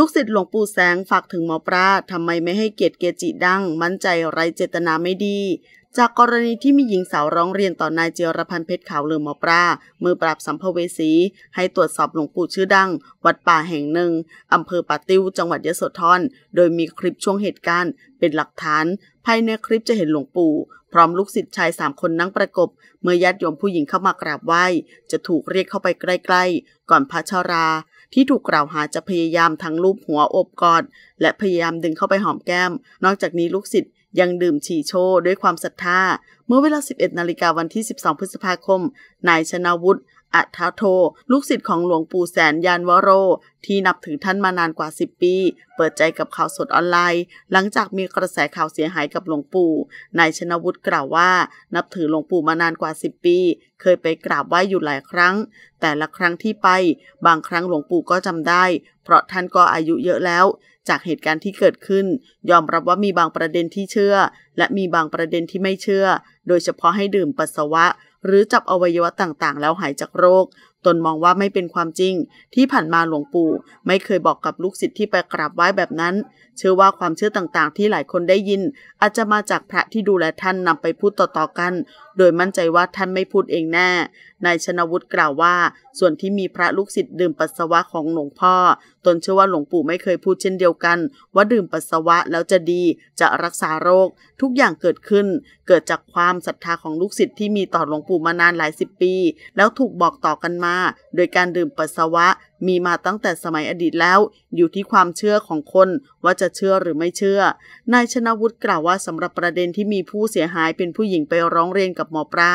ลูกศิษย์หลวงปู่แสงฝากถึงหมอปลาทำไมไม่ให้เกียรติเกจิดัง มั่นใจไรเจตนาไม่ดี จากกรณีที่มีหญิงสาวร้องเรียนต่อนายเจรพันธ์เพชรขาวหรือหมอปลามือปราบสัมภเวสี ให้ตรวจสอบหลวงปู่ชื่อดัง วัดป่าแห่งหนึ่งอำเภอป่าติ้วจังหวัดยะโสธร โดยมีคลิปช่วงเหตุการณ์ เป็นหลักฐาน ภายในคลิปจะเห็นหลวงปู่พร้อมลูกศิษย์ชายสามคนนั่งประกบเมื่อยัดโยมผู้หญิงเข้ามากราบไหว้ จะถูกเรียกเข้าไปใกล้ ๆ ก่อนพระชาราที่ถูกกล่าวหาจะพยายามทั้งลูบหัวอบกอด และพยายามดึงเข้าไปหอมแก้ม นอกจากนี้ลูกศิษย์ยังดื่มฉี่โชว์ด้วยความศรัทธา เมื่อเวลา 11นาฬิกาวันที่ 12 พฤษภาคม นายชนาวุฒิอัทโท ลูกศิษย์ของหลวงปู่แสนยานวโรที่นับถือท่านมานานกว่า 10 ปี เปิดใจกับข่าวสดออนไลน์ หลังจากมีกระแสข่าวเสียหายกับหลวงปู่ นายชนวุฒิกล่าวว่า นับถือหลวงปู่มานานกว่า 10 ปี เคยไปกราบไหว้อยู่หลายครั้ง แต่ละครั้งที่ไป บางครั้งหลวงปู่ก็จำได้ เพราะท่านก็อายุเยอะแล้ว จากเหตุการณ์ที่เกิดขึ้น ยอมรับว่ามีบางประเด็นที่เชื่อ และมีบางประเด็นที่ไม่เชื่อ โดยเฉพาะให้ดื่มปัสสาวะ หรือจับอวัยวะต่างๆแล้วหายจากโรคตนมองว่าไม่เป็นความจริง ที่ผ่านมาหลวงปู่ไม่เคยบอกกับลูกศิษย์ที่ไปกราบไหว้แบบนั้น เชื่อว่าความเชื่อต่างๆที่หลายคนได้ยิน อาจจะมาจากพระที่ดูแลท่านนำไปพูดต่อๆกันโดยมั่นใจว่าท่านไม่พูดเองแน่นายชนวุฒิกล่าวว่า ส่วนที่มีพระลูกศิษย์ดื่มปัสสาวะของหลวงพ่อ ตนเชื่อว่าหลวงปู่ไม่เคยพูดเช่นเดียวกัน ว่าดื่มปัสสาวะแล้วจะดีจะรักษาโรค ทุกอย่างเกิดขึ้น เกิดจากความศรัทธาของลูกศิษย์ที่มีต่อหลวงปู่มานานหลายสิบปี แล้วถูกบอกต่อกันมา โดยการดื่มปัสสาวะมีมาตั้งแต่สมัยอดีตแล้ว อยู่ที่ความเชื่อของคนว่าจะเชื่อหรือไม่เชื่อนายชนะวุฒิกล่าวว่าสำหรับประเด็นที่มีผู้เสียหายเป็นผู้หญิงไปร้องเรียนกับหมอปลา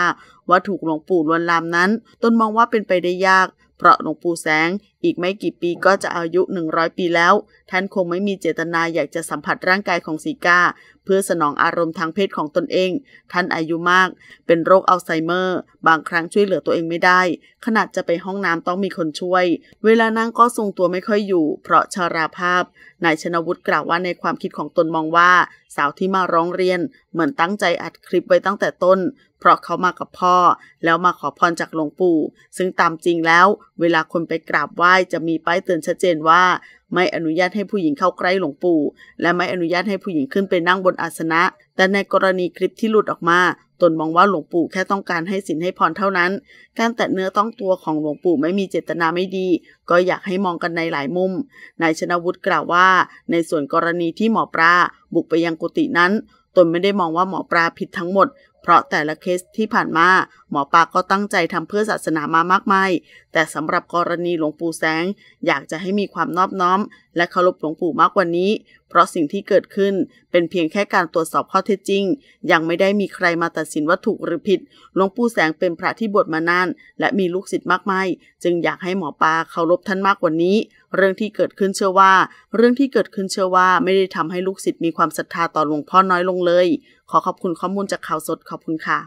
ว่าถูกหลวงปู่ลวนลามนั้น ตนมองว่าเป็นไปได้ยากเพราะหลวงปู่แสง อีกไม่กี่ปีก็จะอายุ 100 ปีแล้ว ท่านคงไม่มีเจตนาอยากจะสัมผัสร่างกายของสีกาเพื่อสนองอารมณ์ทางเพศของตนเอง ท่านอายุมากเป็นโรคอัลไซเมอร์ บางครั้งช่วยเหลือตัวเองไม่ได้ ขนาดจะไปห้องน้ำต้องมีคนช่วย เวลานั่งก็ทรงตัวไม่ค่อยอยู่ เพราะชาราภาพนายชนวุฒิกล่าวว่าในความคิดของตนมองว่าสาวที่มาร้องเรียนเหมือนตั้งใจอัดคลิปไว้ตั้งแต่ต้น เพราะเขามากับพ่อ แล้วมาขอพรจากหลวงปู่ ซึ่งตามจริงแล้ว เวลาคนไปกราบไหว้ จะมีป้ายเตือนชัดเจนว่าไม่อนุญาตให้ผู้หญิงเข้าใกล้หลวงปู่ และไม่อนุญาตให้ผู้หญิงขึ้นไปนั่งบนอาสนะ แต่ในกรณีคลิปที่หลุดออกมา ตนมองว่าหลวงปู่แค่ต้องการให้สินให้พรเท่านั้น การแตะเนื้อต้องตัวของหลวงปู่ไม่มีเจตนาไม่ดี ก็อยากให้มองกันในหลายมุมนายชนวุฒิกล่าวว่า ในส่วนกรณีที่หมอปลาบุกไปยังกุฏินั้น ตนไม่ได้มองว่าหมอปลาผิดทั้งหมดเพราะแต่ละเคสที่ผ่านมา หมอปาก็ตั้งใจทำเพื่อศาสนามามากมาย แต่สำหรับกรณีหลวงปู่แสงอยากจะให้มีความนอบน้อมและเคารพหลวงปู่มากกว่านี้เพราะสิ่งที่เกิดขึ้นเป็นเพียงแค่การตรวจสอบข้อเท็จจริง ยังไม่ได้มีใครมาตัดสินว่าถูกหรือผิดหลวงปู่แสงเป็นพระที่บวชมานาน และมีลูกศิษย์มากมายจึงอยากให้หมอปลาเคารพท่านมากกว่านี้ เรื่องที่เกิดขึ้นเชื่อว่า เรื่องที่เกิดขึ้นเชื่อว่า ไม่ได้ทำให้ลูกศิษย์มีความศรัทธาต่อหลวงพ่อน้อยลงเลย ขอขอบคุณข้อมูลจากข่าวสดขอบคุณค่ะ